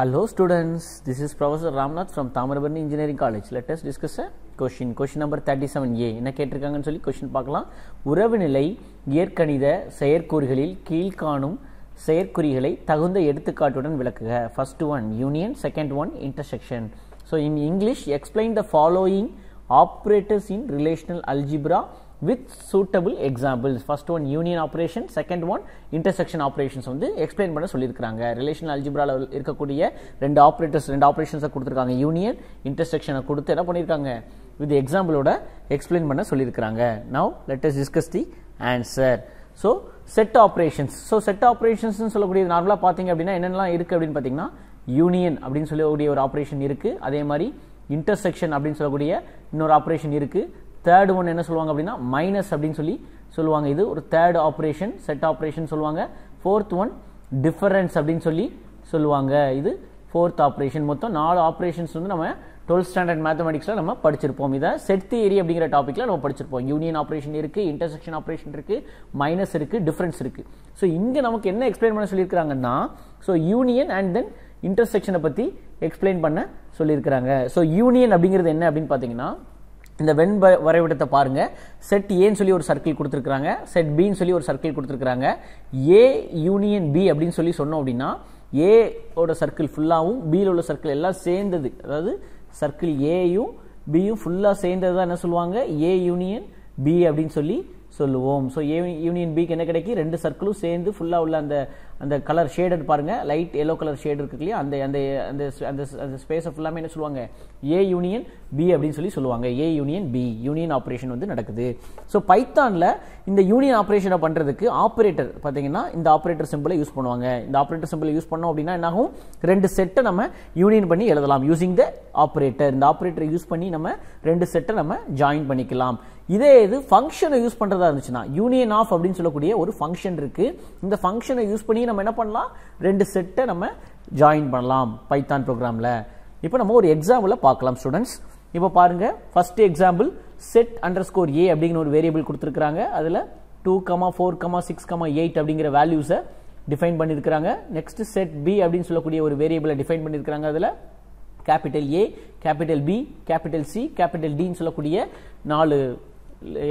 Hello students, this is Professor Ramnath from Tamarabarni Engineering College. Let us discuss a question question number thirty seven A என்ன கேட்டிருக்காங்கன்னு சொல்லி question பார்க்கலாம் உறவுநிலை இயற்கணித செயற்கூறுகளில் கீழ்காணும் செயற்குறிகளை தகுந்த எடுத்துக்காட்டுடன் விளக்குக first one union second one intersection so in English explain the following operators in relational algebra with suitable examples first one union operation second one intersection operations வந்து எக்ஸ்பிளைன் பண்ண சொல்லியிருக்காங்க ரிலேஷன் அல்ஜிப்ராவில் இருக்கக்கூடிய ரெண்டு ஆப்ரேட்டர்ஸ் ரெண்டு ஆப்ரேஷன்ஸை கொடுத்துருக்காங்க யூனியன் இன்டர்செக்ஷனை கொடுத்து என்ன பண்ணியிருக்காங்க வித் எக்ஸாம்பிளோட எக்ஸ்பிளைன் பண்ண சொல்லியிருக்கிறாங்க now let us discuss the answer so set operations so set ஆப்ரேஷன்ஸ்னு சொல்லக்கூடிய நார்மலாக பார்த்தீங்க அப்படின்னா என்னென்னலாம் இருக்குது அப்படின்னு பார்த்தீங்கன்னா யூனியன் அப்படின்னு சொல்லக்கூடிய ஒரு ஆப்ரேஷன் இருக்குது அதே மாதிரி இன்டர்செக்ஷன் அப்படின்னு சொல்லக்கூடிய இன்னொரு ஆப்ரேஷன் இருக்குது தேர்ட் ஒன் என்ன சொல்லுவாங்க அப்படின்னா மைனஸ் அப்படின்னு சொல்லி சொல்லுவாங்க இது ஒரு தேர்ட் ஆப்ரேஷன் செட் ஆப்ரேஷன் சொல்லுவாங்க ஃபோர்த் ஒன் டிஃபரன்ஸ் அப்படின்னு சொல்லி சொல்லுவாங்க இது ஃபோர்த் ஆப்ரேஷன் மொத்தம் நாலு ஆப்ரேஷன்ஸ் வந்து நம்ம டுவெல்த் ஸ்டாண்டர்ட் மேத்தமெட்டிக்ஸில் நம்ம படிச்சிருப்போம் இதை செட் தியரி அப்படிங்கிற டாப்பிக்கில் நம்ம படிச்சிருப்போம் யூனியன் ஆப்ரேஷன் இருக்குது இன்டர்செக்ஷன் ஆப்ரேஷன் இருக்குது மைனஸ் இருக்குது டிஃப்ரென்ஸ் இருக்குது ஸோ இங்கே நமக்கு என்ன எக்ஸ்பிளைன் பண்ண சொல்லியிருக்காங்கன்னா ஸோ யூனியன் அண்ட் தென் இன்டர்செக்ஷனை பற்றி எக்ஸ்பிளைன் பண்ண சொல்லியிருக்கிறாங்க ஸோ யூனியன் அப்படிங்கிறது என்ன அப்படின்னு பார்த்தீங்கன்னா இந்த வெண் வரைபடத்தை பாருங்க செட் ஏன்னு சொல்லி ஒரு சர்க்கிள் கொடுத்துருக்காங்க செட் பின்னு சொல்லி ஒரு சர்க்கிள் கொடுத்துருக்குறாங்க ஏ யூனியன் பி அப்படின்னு சொல்லி சொன்னோம் அப்படின்னா ஏ ஓட சர்க்கிள் ஃபுல்லாகவும் பியில் உள்ள சர்க்கிள் எல்லாம் சேர்ந்தது அதாவது சர்க்கிள் ஏயும் பியும் ஃபுல்லாக சேர்ந்தது தான் என்ன சொல்லுவாங்க ஏ யூனியன் பி அப்படின்னு சொல்லி சொல்லுவோம் ஸோ ஏ யூனியன் பிக்கு என்ன கிடைக்கும் ரெண்டு சர்க்கிளும் சேர்ந்து ஃபுல்லாக உள்ள அந்த அந்த கலர் ஷேடட் பாருங்கள் லைட் எல்லோ கலர் ஷேடு இருக்கு இல்லையா அந்த அந்த அந்த அந்த அந்த ஸ்பேஸை ஃபுல்லாமே என்ன சொல்லுவாங்க ஏ யூனியன் பி அப்படின்னு சொல்லி சொல்லுவாங்க A union B union operation வந்து நடக்குது ஸோ பைத்தானில் இந்த யூனியன் ஆப்ரேஷனை பண்ணுறதுக்கு ஆப்ரேட்டர் பார்த்தீங்கன்னா இந்த ஆப்ரேட்டர் சிம்பிளை யூஸ் பண்ணுவாங்க இந்த ஆப்ரேட்டர் சிம்பிளை யூஸ் பண்ணோம் அப்படின்னா என்னாகும் ரெண்டு செட்டை நம்ம யூனியன் பண்ணி எழுதலாம் யூசிங் த ஆப்ரேட்டர் இந்த ஆப்ரேட்டரை யூஸ் பண்ணி நம்ம ரெண்டு செட்டை நம்ம ஜாயின் பண்ணிக்கலாம் இதே இது ஃபங்க்ஷனை யூஸ் பண்ணுறதா இருந்துச்சுன்னா யூனியன் ஆஃப் அப்படின்னு சொல்லக்கூடிய ஒரு ஃபங்க்ஷன் இருக்குது இந்த ஃபங்க்ஷனை யூஸ் பண்ணி நம்ம என்ன பண்ணலாம் ரெண்டு செட்டை நம்ம ஜாயின் பண்ணலாம் பைத்தான் ப்ரோக்ராமில் இப்போ நம்ம ஒரு எக்ஸாம்பிளில் பார்க்கலாம் ஸ்டூடெண்ட்ஸ் இப்போ பாருங்கள் first example set under score A அப்படிங்கிற ஒரு வேரியபிள் கொடுத்துருக்குறாங்க அதில் two comma four comma six comma eight அப்படிங்கிற வேல்யூஸை டிஃபைன் பண்ணியிருக்கிறாங்க நெக்ஸ்ட் செட் பி அப்படின்னு சொல்லக்கூடிய ஒரு வேரியபிளை டிஃபைன் பண்ணியிருக்கிறாங்க அதில் capital A capital B capital C capital டின்னு சொல்லக்கூடிய நாலு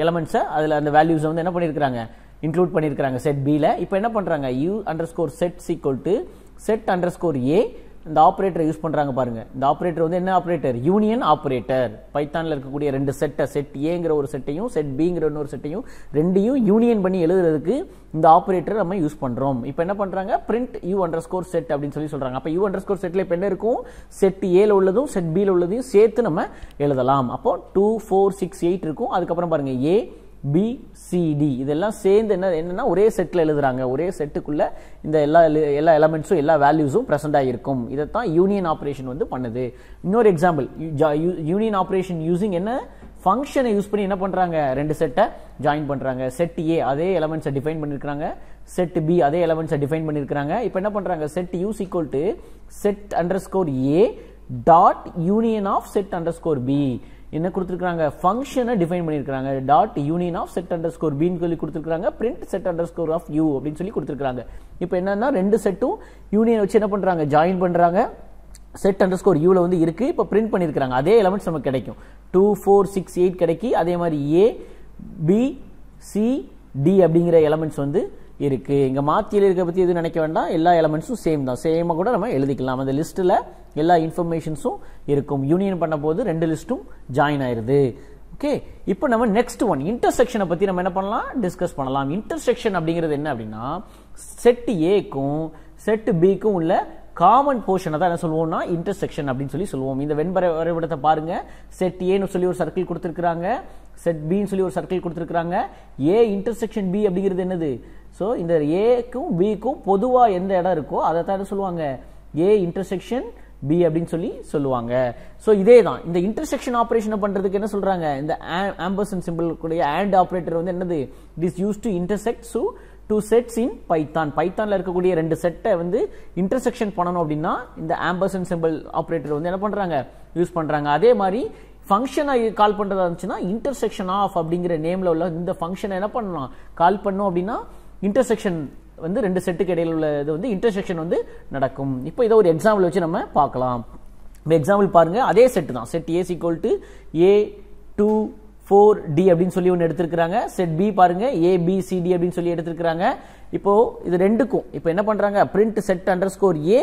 எலமெண்ட்ஸை அதில் அந்த வேல்யூஸை வந்து என்ன பண்ணியிருக்கிறாங்க இன்க்ளூட் பண்ணியிருக்கிறாங்க செட் பியில் இப்போ என்ன பண்ணுறாங்க u underscore set equal to set under score A இந்த ஆப்ரேட்டர் யூஸ் பண்ணுறாங்க பாருங்கள் இந்த ஆப்ரேட்டர் வந்து என்ன ஆப்ரேட்டர் யூனியன் ஆப்ரேட்டர் பைத்தானில் இருக்கக்கூடிய ரெண்டு செட்டை செட் ஏங்கிற ஒரு செட்டையும் செட் பிங்கிற இன்னொரு செட்டையும் ரெண்டையும் யூனியன் பண்ணி எழுதுறதுக்கு இந்த ஆப்ரேட்டர் நம்ம யூஸ் பண்ணுறோம் இப்போ என்ன பண்ணுறாங்க print u underscore set அப்படின்னு சொல்லி சொல்கிறாங்க அப்போ யூ அண்டர் ஸ்கோர் செட்டில் இப்போ என்ன இருக்கும் செட் ஏல உள்ளதும் செட் பியில் உள்ளதையும் சேர்த்து நம்ம எழுதலாம் அப்போ டூ ஃபோர் சிக்ஸ் எயிட் இருக்கும் அதுக்கப்புறம் பாருங்கள் ஏ பி சிடி இதெல்லாம் சேர்ந்து என்ன என்னென்னா ஒரே செட்டில் எழுதுறாங்க ஒரே செட்டுக்குள்ளே இந்த எல்லா எல்லா எலமெண்ட்ஸும் எல்லா வேல்யூஸும் ப்ரெசென்ட் ஆகிருக்கும் இதை தான் யூனியன் ஆப்ரேஷன் வந்து பண்ணுது இன்னொரு எக்ஸாம்பிள் யூனியன் ஆப்ரேஷன் யூஸிங் என்ன ஃபங்க்ஷனை யூஸ் பண்ணி என்ன பண்ணுறாங்க ரெண்டு செட்டை ஜாயின் பண்ணுறாங்க செட் ஏ அதே எலமெண்ட்ஸை டிஃபைன் பண்ணியிருக்காங்க செட் பி அதே எலமெண்ட்ஸை டிஃபைன் பண்ணியிருக்காங்க இப்போ என்ன பண்ணுறாங்க set use equal to set under score A dot union of set under underscore B என்ன கொடுத்துருக்காங்க ஃபங்க்ஷனை டிஃபைன் பண்ணியிருக்காங்க dot union of set under underscore பின்னு சொல்லி கொடுத்துருக்காங்க print set under underscore of u அப்படின்னு சொல்லி கொடுத்துருக்காங்க இப்போ என்னன்னா ரெண்டு செட்டும் யூனியன் வச்சு என்ன பண்ணுறாங்க ஜாயின் பண்ணுறாங்க செட் அண்டர் ஸ்கோர் யூவில் வந்து இருக்குது இப்போ பிரிண்ட் பண்ணியிருக்காங்க அதே எலமெண்ட்ஸ் நமக்கு கிடைக்கும் டூ ஃபோர் சிக்ஸ் எயிட் கிடைக்கி அதே மாதிரி ஏ பி சி டி அப்படிங்கிற எலமெண்ட்ஸ் வந்து இருக்குது இங்கே மாத்தியில் இருக்கிற பற்றி எதுவும் நினைக்க வேண்டாம் எல்லா எலமெண்ட்ஸும் சேம் தான் சேமாக கூட நம்ம எழுதிக்கலாம் அந்த லிஸ்ட்டில் எல்லா இன்ஃபர்மேஷன்ஸும் இருக்கும் யூனியன் பண்ண போது ரெண்டு லிஸ்ட்டும் ஜாயின் ஆயிருது ஓகே இப்போ நம்ம நெக்ஸ்ட் ஒன் இன்டர்செக்ஷனை பற்றி நம்ம என்ன பண்ணலாம் டிஸ்கஸ் பண்ணலாம் இன்டர்செக்ஷன் அப்படிங்கிறது என்ன அப்படின்னா செட் ஏக்கும் செட் பிக்கும் உள்ள காமன் போர்ஷனை தான் என்ன சொல்லுவோம்னா இன்டர்செக்ஷன் அப்படின்னு சொல்லி சொல்லுவோம் இந்த வெண்பர வரைபடத்தை பாருங்க செட் ஏன்னு சொல்லி ஒரு சர்க்கிள் கொடுத்துருக்காங்க செட் பின்னு சொல்லி ஒரு சர்க்கிள் கொடுத்துருக்காங்க ஏ இன்டர்செக்ஷன் பி அப்படிங்கிறது என்னது ஸோ இந்த ஏக்கும் பிக்கும் பொதுவாக எந்த இடம் இருக்கோ அதை தான் என்ன சொல்லுவாங்க ஏ இன்டர்செக்ஷன் பி அப்படின்னு சொல்லி சொல்லுவாங்க ஸோ இதே தான் இந்த இன்டர்செக்ஷன் ஆப்ரேஷனை பண்ணுறதுக்கு என்ன சொல்கிறாங்க இந்த ஆம்பர்சன் சிம்பிள் கூட ஆண்ட் ஆப்ரேட்டர் வந்து என்னது it is use to intersect so two sets in Python பைத்தானில் இருக்கக்கூடிய ரெண்டு செட்டை வந்து இன்டர்செக்ஷன் பண்ணணும் அப்படின்னா இந்த ஆம்பர்சன் சிம்பிள் ஆப்ரேட்டர் வந்து என்ன பண்ணுறாங்க யூஸ் பண்ணுறாங்க அதே மாதிரி ஃபங்க்ஷனை கால் பண்ணுறதா இருந்துச்சுன்னா இன்டர்செக்ஷன் ஆஃப் அப்படிங்கிற நேமில் உள்ள இந்த ஃபங்க்ஷனை என்ன பண்ணலாம் கால் பண்ணோம் அப்படின்னா இன்டர்செக்ஷன் வந்து ரெண்டு செட்டுக்கு இடையில் உள்ள இது வந்து இன்டர்செக்ஷன் வந்து நடக்கும் இப்போ இதை ஒரு எக்ஸாம்பிள் வச்சு நம்ம பார்க்கலாம் இப்போ எக்ஸாம்பிள் பாருங்கள் அதே செட்டு தான் set A equal to A two four D அப்படின்னு சொல்லி ஒன்று எடுத்திருக்கிறாங்க செட் பி பாருங்க ஏபிசிடி அப்படின்னு சொல்லி எடுத்திருக்கிறாங்க இப்போ இது ரெண்டுக்கும் இப்போ என்ன பண்ணுறாங்க print set under score A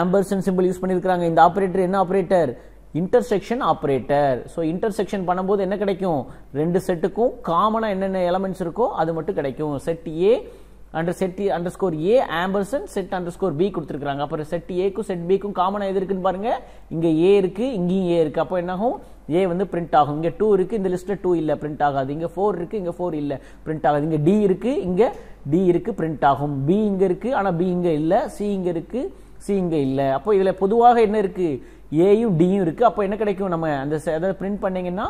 ampersand symbol use பண்ணியிருக்காங்க இந்த ஆப்ரேட்டர் என்ன operator intersection operator so intersection பண்ணும்போது என்ன கிடைக்கும் ரெண்டு செட்டுக்கும் காமனாக என்னென்ன எலமெண்ட்ஸ் இருக்கோ அது மட்டும் கிடைக்கும் set A under set under score A ampersand set under underscore B கொடுத்துருக்காங்க அப்புறம் செட் ஏக்கும் செட் பிக்கும் காமனாக எது இருக்குன்னு பாருங்க இங்கே ஏ இருக்கு இங்கேயும் ஏ இருக்கு அப்போ என்னாகும் ஏ வந்து பிரிண்ட் ஆகும் இங்கே டூ இருக்கு இந்த லிஸ்ட்ல டூ இல்லை பிரிண்ட் ஆகாது இங்கே ஃபோர் இருக்கு இங்கே ஃபோர் இல்லை பிரிண்ட் ஆகாது இங்கே டி இருக்கு இங்கே டி இருக்கு பிரிண்ட் ஆகும் பி இங்கே இருக்கு ஆனால் பி இங்கே இல்லை சி இங்கே இருக்கு சி இங்கே இல்லை அப்போ இதில் பொதுவாக என்ன இருக்கு ஏயும் டியும் இருக்கு அப்போ என்ன கிடைக்கும் நம்ம அந்த பிரிண்ட் பண்ணீங்கன்னா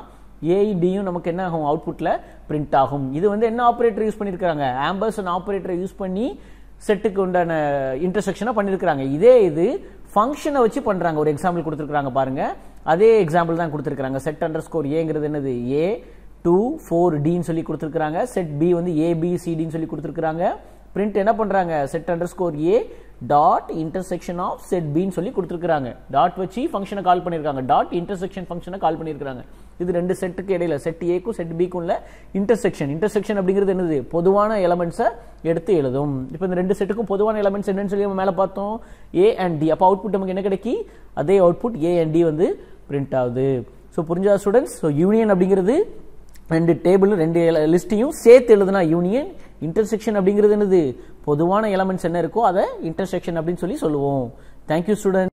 ஏஇடியும் e நமக்கு என்ன ஆகும் அவுட்புட்டில் பிரிண்ட் ஆகும் இது வந்து என்ன ஆப்ரேட்டர் யூஸ் பண்ணியிருக்காங்க ஆம்பர்சன் ஆப்ரேட்டரை யூஸ் பண்ணி செட்டுக்கு உண்டான இன்டர்செக்ஷனை பண்ணியிருக்கிறாங்க இதே இது ஃபங்க்ஷனை வச்சு பண்ணுறாங்க ஒரு எக்ஸாம்பிள் கொடுத்துருக்காங்க பாருங்க அதே எக்ஸாம்பிள் தான் கொடுத்துருக்காங்க செட் அண்டர் ஸ்கோர் ஏங்கிறது என்னது ஏ டூ ஃபோர் டின்னு சொல்லி கொடுத்துருக்காங்க செட் பி வந்து ஏபிசிடின்னு சொல்லி கொடுத்துருக்காங்க பிரிண்ட் என்ன பண்ணுறாங்க set under score A dot intersection of set பின்னு சொல்லி கொடுத்துருக்காங்க டாட் வச்சு ஃபங்க்ஷனை கால் பண்ணியிருக்காங்க டாட் இன்டர்செக்ஷன் ஃபங்க்ஷனை கால் பண்ணியிருக்காங்க இது ரெண்டு செட்டுக்கு இடையில செட் ஏக்கும் செட் பிக்கும் உள்ள இன்டர்செக்ஷன் இன்டர்செக்ஷன் அப்படிங்கிறது என்னது பொதுவான எலமெண்ட்ஸை எடுத்து எழுதும் இப்போ இந்த ரெண்டு செட்டுக்கும் பொதுவான எலமெண்ட்ஸ் என்னன்னு சொல்லி மேலே பார்த்தோம் ஏ அண்ட் டி அப்போ அவுட்புட் நமக்கு என்ன கிடைக்கி அதே அவுட்புட் ஏ அண்ட் டி வந்து பிரிண்ட் ஆகுது ஸோ புரிஞ்சா ஸ்டூடெண்ட்ஸ் ஸோ யூனியன் அப்படிங்கிறது ரெண்டு டேபிள் ரெண்டு லிஸ்ட்டையும் சேர்த்து எழுதுனா யூனியன் இன்டர்செக்ஷன் அப்படிங்கிறது என்னது பொதுவான எலமெண்ட்ஸ் என்ன இருக்கோ அதை இன்டர்செக்ஷன் அப்படின்னு சொல்லி சொல்லுவோம் தேங்க்யூ ஸ்டூடெண்ட்